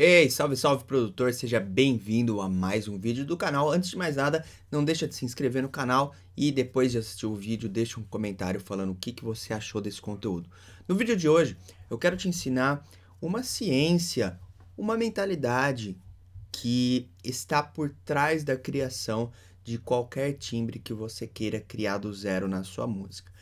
Ei, salve, salve produtor, seja bem-vindo a mais um vídeo do canal. Antes de mais nada, não deixa de se inscrever no canal e depois de assistir o vídeo, deixa um comentário falando o que, que você achou desse conteúdo. No vídeo de hoje, eu quero te ensinar uma ciência, uma mentalidade que está por trás da criação de qualquer timbre que você queira criar do zero na sua música.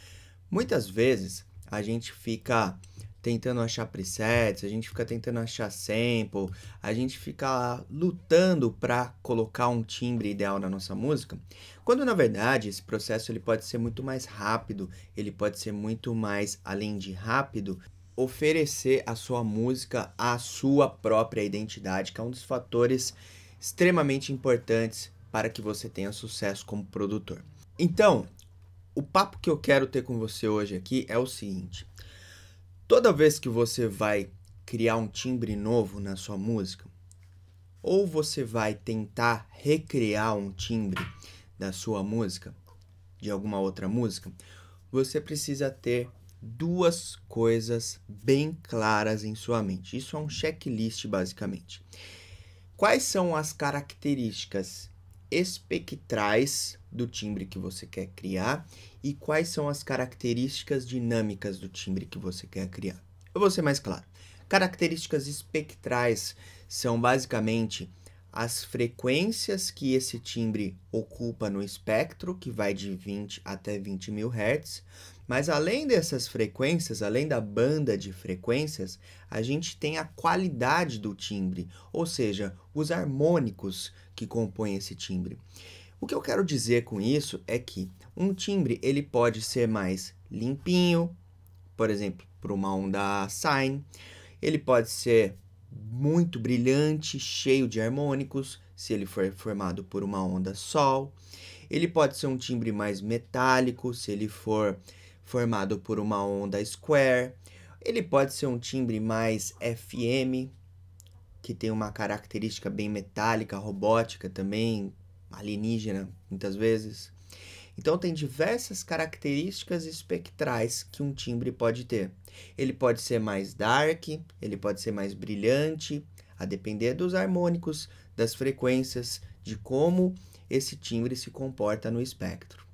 Muitas vezes a gente fica tentando achar presets, a gente fica tentando achar sample, a gente fica lutando para colocar um timbre ideal na nossa música, quando na verdade esse processo ele pode ser muito mais rápido, ele pode ser muito mais além de rápido, oferecer a sua música a sua própria identidade, que é um dos fatores extremamente importantes para que você tenha sucesso como produtor. Então, o papo que eu quero ter com você hoje aqui é o seguinte: Toda vez que você vai criar um timbre novo na sua música, ou você vai tentar recriar um timbre da sua música, de alguma outra música, você precisa ter duas coisas bem claras em sua mente. Isso é um checklist, basicamente. Quais são as características espectrais do timbre que você quer criar e quais são as características dinâmicas do timbre que você quer criar. Eu vou ser mais claro. Características espectrais são basicamente as frequências que esse timbre ocupa no espectro, que vai de 20 até 20 mil hertz. Mas além dessas frequências, além da banda de frequências, a gente tem a qualidade do timbre, ou seja, os harmônicos que compõem esse timbre. O que eu quero dizer com isso é que um timbre ele pode ser mais limpinho, por exemplo, para uma onda sine, ele pode ser muito brilhante, cheio de harmônicos, se ele for formado por uma onda sol. Ele pode ser um timbre mais metálico, se ele for formado por uma onda square. Ele pode ser um timbre mais FM, que tem uma característica bem metálica, robótica também, alienígena, muitas vezes. Então, tem diversas características espectrais que um timbre pode ter. Ele pode ser mais dark, ele pode ser mais brilhante, a depender dos harmônicos, das frequências, de como esse timbre se comporta no espectro.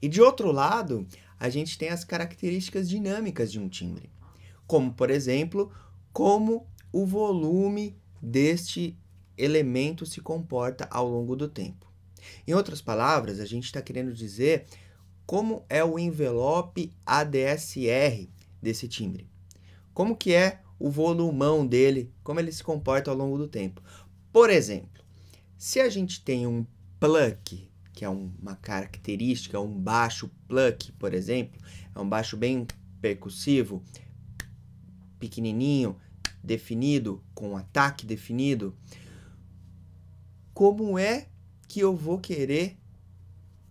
E de outro lado, a gente tem as características dinâmicas de um timbre, como, por exemplo, como o volume deste elemento se comporta ao longo do tempo. Em outras palavras, a gente está querendo dizer como é o envelope ADSR desse timbre. Como que é o volumão dele, como ele se comporta ao longo do tempo. Por exemplo, se a gente tem um pluck, que é uma característica, um baixo pluck, por exemplo, é um baixo bem percussivo, pequenininho, definido, com ataque definido, como é que eu vou querer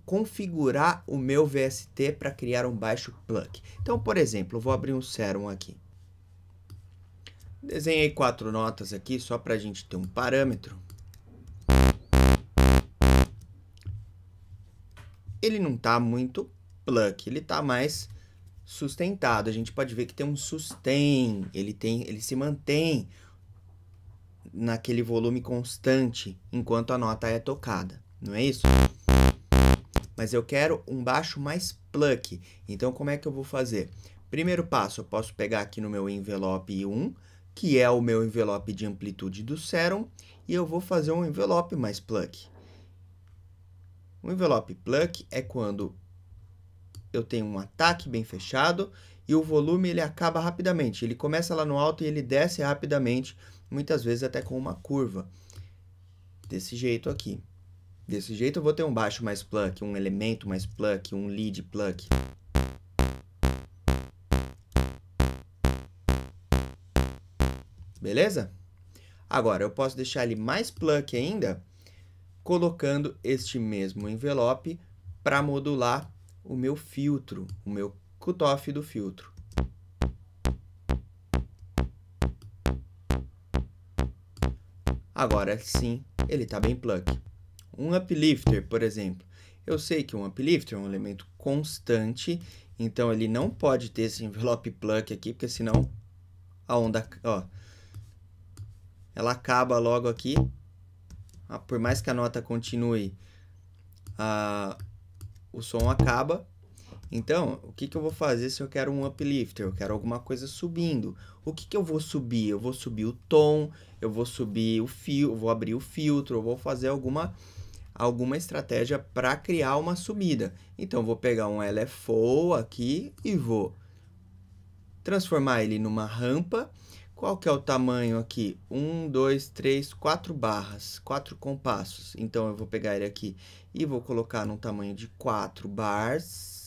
configurar o meu VST para criar um baixo plug. Então, por exemplo, eu vou abrir um serum aqui. Desenhei quatro notas aqui só para a gente ter um parâmetro. Ele não está muito plug, ele está mais sustentado. A gente pode ver que tem um sustain, ele tem, ele se mantém naquele volume constante enquanto a nota é tocada, não é isso? Mas eu quero um baixo mais pluck. Então como é que eu vou fazer? Primeiro passo, eu posso pegar aqui no meu envelope 1, que é o meu envelope de amplitude do serum, e eu vou fazer um envelope mais pluck. Um envelope pluck é quando eu tenho um ataque bem fechado e o volume ele acaba rapidamente. Ele começa lá no alto e ele desce rapidamente muitas vezes até com uma curva. Desse jeito aqui. Desse jeito eu vou ter um baixo mais pluck, um elemento mais pluck, um lead pluck. Beleza? Agora, eu posso deixar ele mais pluck ainda, colocando este mesmo envelope para modular o meu filtro, o meu cutoff do filtro. Agora sim, ele está bem plug. Um uplifter, por exemplo. Eu sei que um uplifter é um elemento constante, então ele não pode ter esse envelope plug aqui, porque senão a onda, ó, ela acaba logo aqui. Ah, por mais que a nota continue, ah, o som acaba então, o que, que eu vou fazer se eu quero um uplifter? Eu quero alguma coisa subindo. O que, que eu vou subir? Eu vou subir o tom, eu vou subir o fio, vou abrir o filtro, eu vou fazer alguma alguma estratégia para criar uma subida. Então, vou pegar um LFO aqui e vou transformar ele numa rampa. Qual que é o tamanho aqui? Um, dois, três, quatro barras, quatro compassos. Então, eu vou pegar ele aqui e vou colocar num tamanho de quatro bars.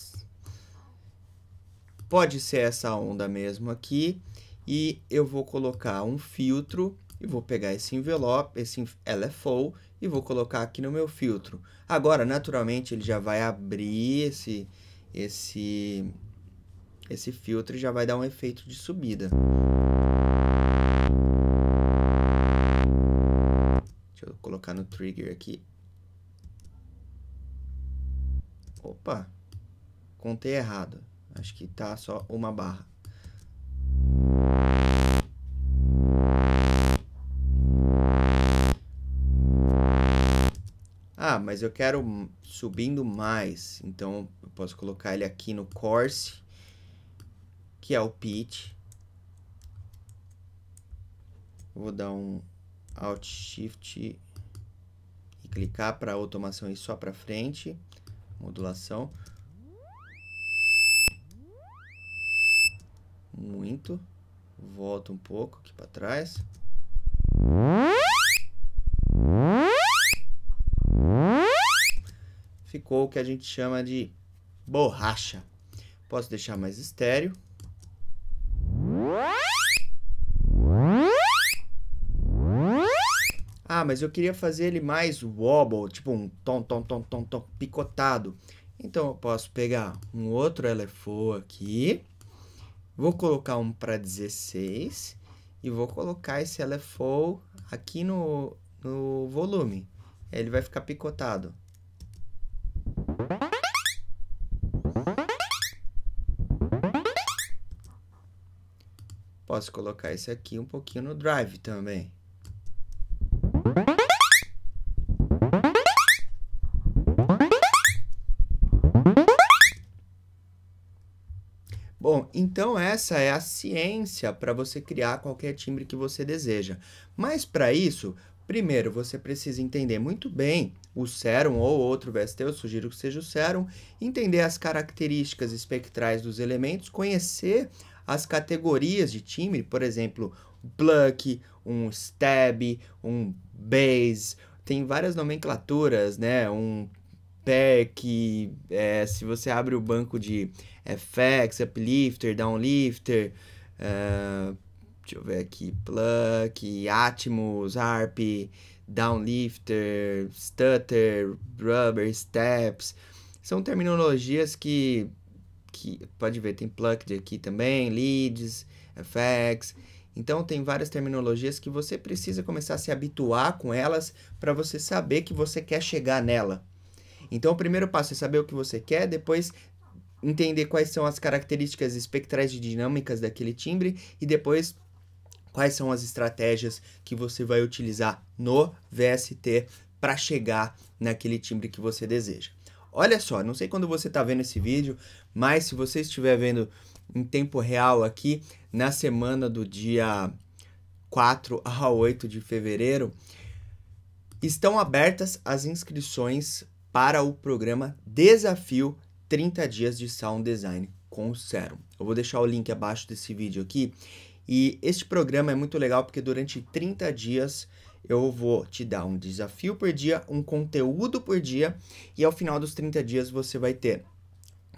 Pode ser essa onda mesmo aqui e eu vou colocar um filtro e vou pegar esse envelope, esse LFO é e vou colocar aqui no meu filtro. Agora, naturalmente, ele já vai abrir esse esse esse filtro e já vai dar um efeito de subida. Deixa eu colocar no trigger aqui. Opa. Contei errado. Acho que tá só uma barra. Ah, mas eu quero subindo mais. Então eu posso colocar ele aqui no course, que é o pitch. Vou dar um Alt Shift e clicar para automação e só para frente, modulação. muito. Volta um pouco aqui para trás. Ficou o que a gente chama de borracha. Posso deixar mais estéreo. Ah, mas eu queria fazer ele mais wobble, tipo um tom, tom, tom, tom, tom, picotado. Então eu posso pegar um outro LFO aqui Vou colocar um para 16 e vou colocar esse LFO aqui no, no volume. Ele vai ficar picotado. Posso colocar esse aqui um pouquinho no drive também. então essa é a ciência para você criar qualquer timbre que você deseja. Mas para isso, primeiro você precisa entender muito bem o sérum ou outro VST, eu sugiro que seja o sérum, entender as características espectrais dos elementos, conhecer as categorias de timbre, por exemplo, um pluck, um stab, um bass, tem várias nomenclaturas, né? Um pack, é, se você abre o banco de é, FX, uplifter, downlifter, uh, deixa eu ver aqui, Pluck, Atmos, ARP, downlifter, stutter, rubber, steps, são terminologias que, que pode ver, tem plugged aqui também, leads, FX, então tem várias terminologias que você precisa começar a se habituar com elas para você saber que você quer chegar nela. Então, o primeiro passo é saber o que você quer, depois entender quais são as características espectrais e dinâmicas daquele timbre e depois quais são as estratégias que você vai utilizar no VST para chegar naquele timbre que você deseja. Olha só, não sei quando você está vendo esse vídeo, mas se você estiver vendo em tempo real aqui, na semana do dia 4 a 8 de fevereiro, estão abertas as inscrições para o programa Desafio 30 Dias de Sound Design com o Serum. Eu vou deixar o link abaixo desse vídeo aqui. E este programa é muito legal porque durante 30 dias eu vou te dar um desafio por dia, um conteúdo por dia, e ao final dos 30 dias você vai ter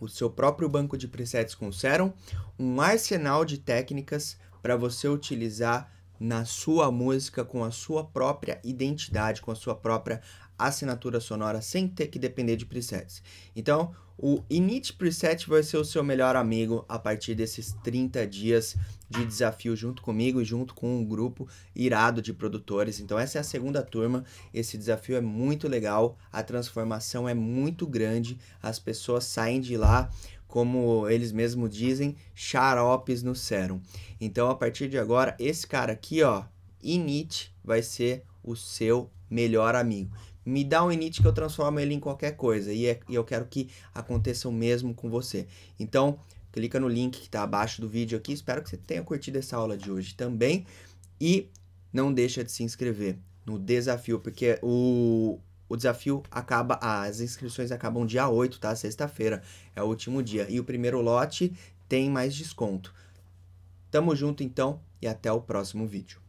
o seu próprio banco de presets com Serum, um arsenal de técnicas para você utilizar na sua música com a sua própria identidade, com a sua própria assinatura sonora, sem ter que depender de presets. Então, o Init Preset vai ser o seu melhor amigo a partir desses 30 dias de desafio junto comigo e junto com um grupo irado de produtores. Então essa é a segunda turma. Esse desafio é muito legal, a transformação é muito grande. As pessoas saem de lá como eles mesmos dizem, xaropes no sérum. Então, a partir de agora, esse cara aqui, ó, init, vai ser o seu melhor amigo. Me dá um init que eu transformo ele em qualquer coisa. E, é, e eu quero que aconteça o mesmo com você. Então, clica no link que está abaixo do vídeo aqui. Espero que você tenha curtido essa aula de hoje também. E não deixa de se inscrever no desafio, porque o, o desafio acaba, as inscrições acabam dia 8, tá? Sexta-feira é o último dia. E o primeiro lote tem mais desconto. Tamo junto então e até o próximo vídeo.